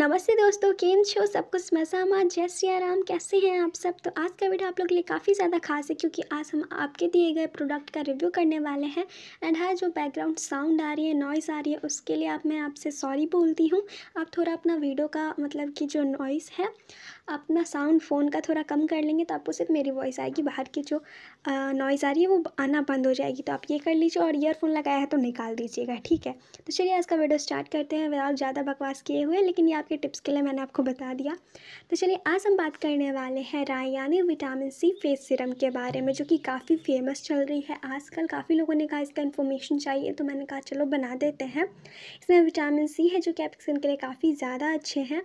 नमस्ते दोस्तों केम छो सब कुछ मजा मा जय सिया राम कैसे हैं आप सब तो आज का वीडियो आप लोग के लिए काफ़ी ज़्यादा खास है क्योंकि आज हम आपके दिए गए प्रोडक्ट का रिव्यू करने वाले हैं एंड हाँ जो बैकग्राउंड साउंड आ रही है नॉइज़ आ रही है उसके लिए आप मैं आपसे सॉरी बोलती हूँ आप थोड़ा अपना वीडियो का मतलब कि जो नॉइज़ है अपना साउंड फ़ोन का थोड़ा कम कर लेंगे तो आपको सिर्फ मेरी वॉइस आएगी बाहर की जो नॉइज़ आ रही है वो आना बंद हो जाएगी तो आप ये कर लीजिए और ईयरफोन लगाया है तो निकाल दीजिएगा ठीक है तो चलिए आज का वीडियो स्टार्ट करते हैं विदाउट ज़्यादा बकवास किए हुए लेकिन ये आप के टिप्स के लिए मैंने आपको बता दिया तो चलिए आज हम बात करने वाले हैं यानी विटामिन सी फेस सिरम के बारे में जो कि काफ़ी फेमस चल रही है आजकल काफ़ी लोगों ने कहा इसका इन्फॉर्मेशन चाहिए तो मैंने कहा चलो बना देते हैं इसमें विटामिन सी है जो कि आपकी स्किन के लिए काफ़ी ज़्यादा अच्छे हैं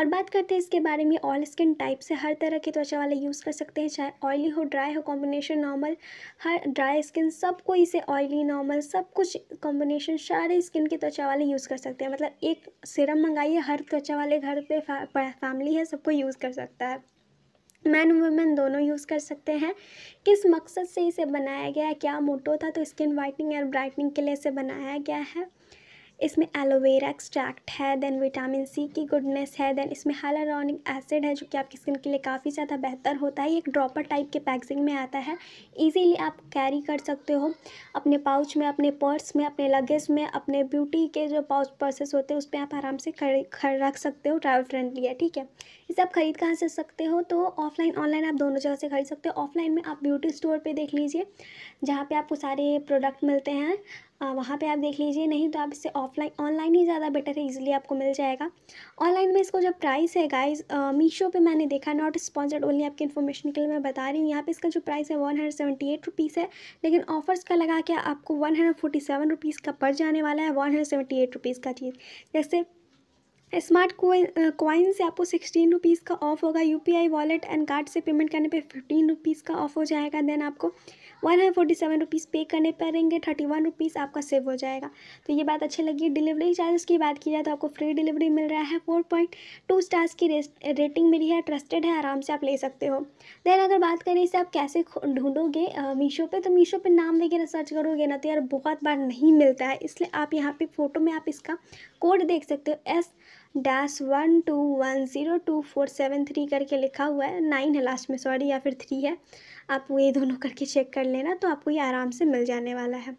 और बात करते हैं इसके बारे में ऑल स्किन टाइप से हर तरह के त्वचा वाले यूज़ कर सकते हैं चाहे ऑयली हो ड्राई हो कॉम्बिनेशन नॉर्मल हर ड्राई स्किन सबको इसे ऑयली नॉर्मल सब कुछ कॉम्बिनेशन सारे स्किन के त्वचा वाले यूज़ कर सकते हैं मतलब एक सिरम मंगाइए हर त्वचा वाले घर पे फैमिली है सबको यूज़ कर सकता है मैन वुमेन दोनों यूज़ कर सकते हैं किस मकसद से इसे बनाया गया है क्या मोटो था तो स्किन वाइटनिंग एंड ब्राइटनिंग के लिए इसे बनाया गया है इसमें एलोवेरा एक्सट्रैक्ट है देन विटामिन सी की गुडनेस है देन इसमें हालारोनिक एसिड है जो कि आपकी स्किन के लिए काफ़ी ज़्यादा बेहतर होता है ये एक ड्रॉपर टाइप के पैकेजिंग में आता है ईजीली आप कैरी कर सकते हो अपने पाउच में अपने पर्स में अपने लगेज में अपने ब्यूटी के जो पाउच पर्सेस होते हैं उस पर आप आराम से खर रख सकते हो ट्रैवल फ्रेंडली है ठीक है इसे आप खरीद कहाँ से सकते हो तो ऑफलाइन ऑनलाइन आप दोनों जगह से खरीद सकते हो ऑफलाइन में आप ब्यूटी स्टोर पर देख लीजिए जहाँ पर आपको सारे प्रोडक्ट मिलते हैं वहाँ पे आप देख लीजिए नहीं तो आप इससे ऑफलाइन ऑनलाइन ही ज़्यादा बेटर है इजीली आपको मिल जाएगा ऑनलाइन में इसको जब प्राइस है गाइस मीशो पे मैंने देखा नॉट स्पॉन्सर्ड ओनली आपकी इन्फॉर्मेशन के लिए मैं बता रही हूँ यहाँ पे इसका जो प्राइस है वन हंड्रेड सेवेंटी एट है लेकिन ऑफर्स का लगा के आपको one hundred forty seven rupees का पड़ जाने वाला है वन हंड्रेड एट रुपीज़ का चीज़ जैसे स्मार्ट कोइन से आपको सिक्सटीन रुपीज़ का ऑफ होगा यूपीआई वॉलेट एंड कार्ड से पेमेंट करने पे फिफ्टीन रुपीज़ का ऑफ हो जाएगा देन आपको one hundred forty seven rupees पे करने पड़ेंगे थर्टी वन रुपीज़ आपका सेव हो जाएगा तो ये बात अच्छी लगी डिलीवरी चार्जेस की बात की जाए तो आपको फ्री डिलीवरी मिल रहा है फोर पॉइंट टू स्टार्स की रेटिंग मिली है ट्रस्टेड है आराम से आप ले सकते हो देन अगर बात करें इसे आप कैसे ढूंढोगे मीशो पे तो मीशो पे नाम वगैरह सर्च करोगे ना तो यार बहुत बार नहीं मिलता है इसलिए आप यहाँ पर फ़ोटो में आप इसका कोड देख सकते हो S dash one two one zero two four seven three करके लिखा हुआ है नाइन है लास्ट में सॉरी या फिर थ्री है आप ये दोनों करके चेक कर लेना तो आपको ये आराम से मिल जाने वाला है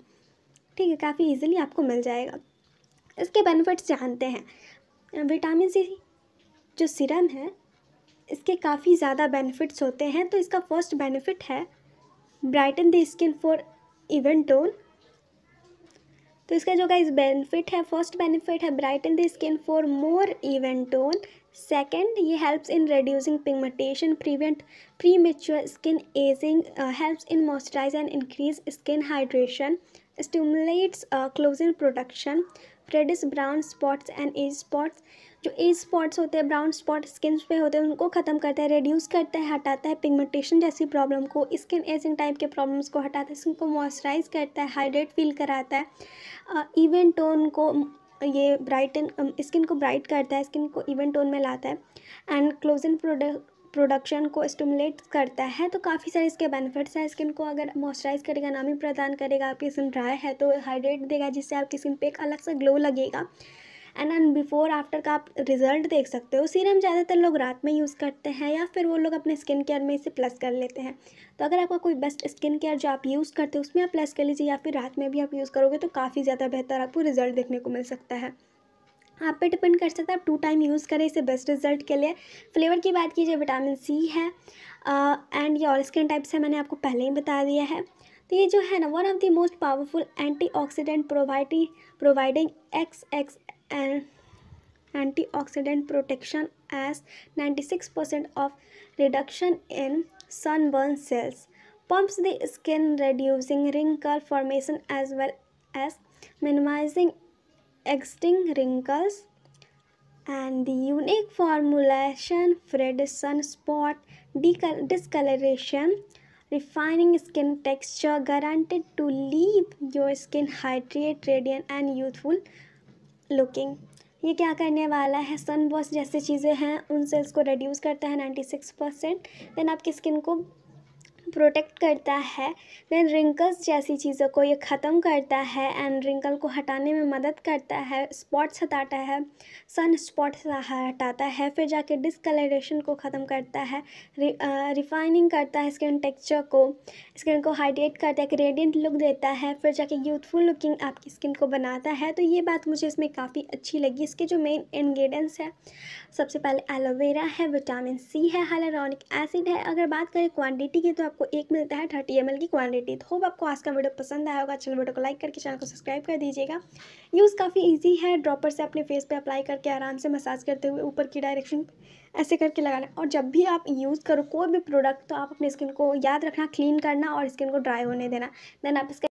ठीक है काफ़ी ईजिली आपको मिल जाएगा इसके बेनिफिट्स जानते हैं विटामिन सी जो सिरम है इसके काफ़ी ज़्यादा बेनिफिट्स होते हैं तो इसका फर्स्ट बेनिफिट है brighten the skin for even tone तो इसका जो गाइज बेनिफिट है फर्स्ट बेनिफिट है brighten the skin for more even tone second ये helps in reducing pigmentation prevent premature skin ageing helps in moisturize and increase skin hydration stimulates collagen production फ्रेडिस brown spots and age spots जो age spots होते हैं brown spot skin पे होते हैं उनको ख़त्म करता है रिड्यूस करता है हटाता है पिगमेंटेशन जैसी प्रॉब्लम को स्किन एजिंग टाइप के प्रॉब्लम्स को हटाता है स्किन को मॉइस्चराइज करता है हाइड्रेट फील कराता है इवन टोन को ये ब्राइटन स्किन को ब्राइट करता है स्किन को इवन टोन में लाता है एंड क्लोजिन प्रोडक्ट प्रोडक्शन को स्टमुलेट करता है तो काफ़ी सारे इसके बेनिफिट्स हैं स्किन को अगर मॉइस्चराइज करेगा नामी प्रदान करेगा आपकी स्किन ड्राई है तो हाइड्रेट देगा जिससे आपकी स्किन पे एक अलग सा ग्लो लगेगा एंड एंड बिफोर आफ्टर का आप रिजल्ट देख सकते हो सीरम ज़्यादातर लोग रात में यूज़ करते हैं या फिर वो लोग अपने स्किन केयर में इसे प्लस कर लेते हैं तो अगर आपका कोई बेस्ट स्किन केयर जो आप यूज़ करते हो उसमें आप प्लस कर लीजिए या फिर रात में भी आप यूज़ करोगे तो काफ़ी ज़्यादा बेहतर आपको रिजल्ट देखने को मिल सकता है आप पे डिपेंड कर सकता है आप टू टाइम यूज़ करें इसे बेस्ट रिजल्ट के लिए फ्लेवर की बात कीजिए विटामिन सी है एंड ये ऑल स्किन टाइप्स है मैंने आपको पहले ही बता दिया है तो ये जो है ना one of the most powerful oxidant providing providing ex ex antioxidant protection as 96% of reduction in sunburn cells pumps the skin reducing wrinkle formation as well as minimizing existing wrinkles and the unique formulation frees sunspot discoloration refining skin texture guaranteed to leave your skin hydrated radiant and youthful looking ये क्या करने वाला है सन wash जैसे चीज़ें हैं उन sales को रिड्यूस करता है नाइन्टी सिक्स परसेंट देन आपकी स्किन को प्रोटेक्ट करता है देन रिंकल्स जैसी चीज़ों को ये ख़त्म करता है एंड रिंकल को हटाने में मदद करता है स्पॉट्स हटाता है सन स्पॉट्स हटाता है फिर जाके डिसकलरेशन को ख़त्म करता है रिफाइनिंग करता है स्किन टेक्सचर को स्किन को हाइड्रेट करता है एक रेडियंट लुक देता है फिर जाके यूथफुल लुकिंग आपकी स्किन को बनाता है तो ये बात मुझे इसमें काफ़ी अच्छी लगी इसके जो मेन इन्ग्रीडियंट्स है सबसे पहले एलोवेरा है विटामिन सी है हालारोनिक एसिड है अगर बात करें क्वान्टिटी की तो आप आपको एक मिलता है थर्टी एम की क्वान्टिटी तो होप आपको आज का वीडियो पसंद आया होगा चैनल वीडियो को लाइक करके चैनल को सब्सक्राइब कर दीजिएगा यूज़ काफ़ी ईजी है ड्रॉपर से अपने फेस पर अप्लाई करके आराम से मसाज करते हुए ऊपर की डायरेक्शन ऐसे करके लगाना और जब भी आप यूज़ करो कोई भी प्रोडक्ट तो आप अपने स्किन को याद रखना क्लीन करना और स्किन को ड्राई होने देना देन आप इसका